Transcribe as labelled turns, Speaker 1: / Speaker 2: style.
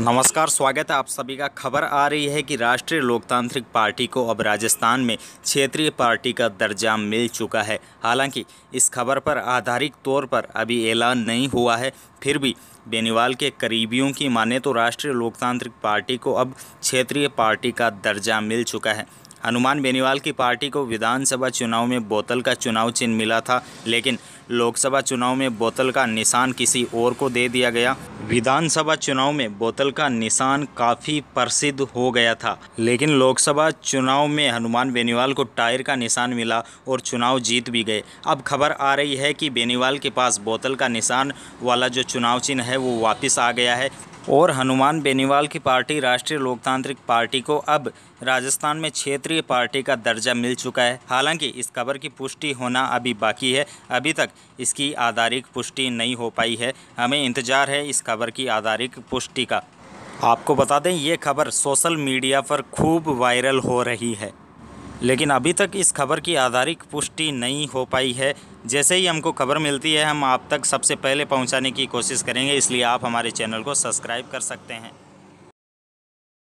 Speaker 1: नमस्कार स्वागत है आप सभी का खबर आ रही है कि राष्ट्रीय लोकतांत्रिक पार्टी को अब राजस्थान में क्षेत्रीय पार्टी का दर्जा मिल चुका है हालांकि इस खबर पर आधारित तौर पर अभी ऐलान नहीं हुआ है फिर भी बेनीवाल के करीबियों की माने तो राष्ट्रीय लोकतांत्रिक पार्टी को अब क्षेत्रीय पार्टी का दर्जा मिल चुका है हनुमान बेनीवाल की पार्टी को विधानसभा चुनाव में बोतल का चुनाव चिन्ह मिला था लेकिन लोकसभा चुनाव में बोतल का निशान किसी और को दे दिया गया विधानसभा चुनाव में बोतल का निशान काफ़ी प्रसिद्ध हो गया था लेकिन लोकसभा चुनाव में हनुमान बेनीवाल को टायर का निशान मिला और चुनाव जीत भी गए अब खबर आ रही है कि बेनीवाल के पास बोतल का निशान वाला जो चुनाव चिन्ह है वो वापस आ गया है और हनुमान बेनीवाल की पार्टी राष्ट्रीय लोकतांत्रिक पार्टी को अब राजस्थान में क्षेत्रीय पार्टी का दर्जा मिल चुका है हालांकि इस खबर की पुष्टि होना अभी बाकी है अभी तक इसकी आधारिक पुष्टि नहीं हो पाई है हमें इंतजार है इस खबर की आधारिक पुष्टि का आपको बता दें ये खबर सोशल मीडिया पर खूब वायरल हो रही है लेकिन अभी तक इस खबर की आधारिक पुष्टि नहीं हो पाई है जैसे ही हमको खबर मिलती है हम आप तक सबसे पहले पहुंचाने की कोशिश करेंगे इसलिए आप हमारे चैनल को सब्सक्राइब कर सकते हैं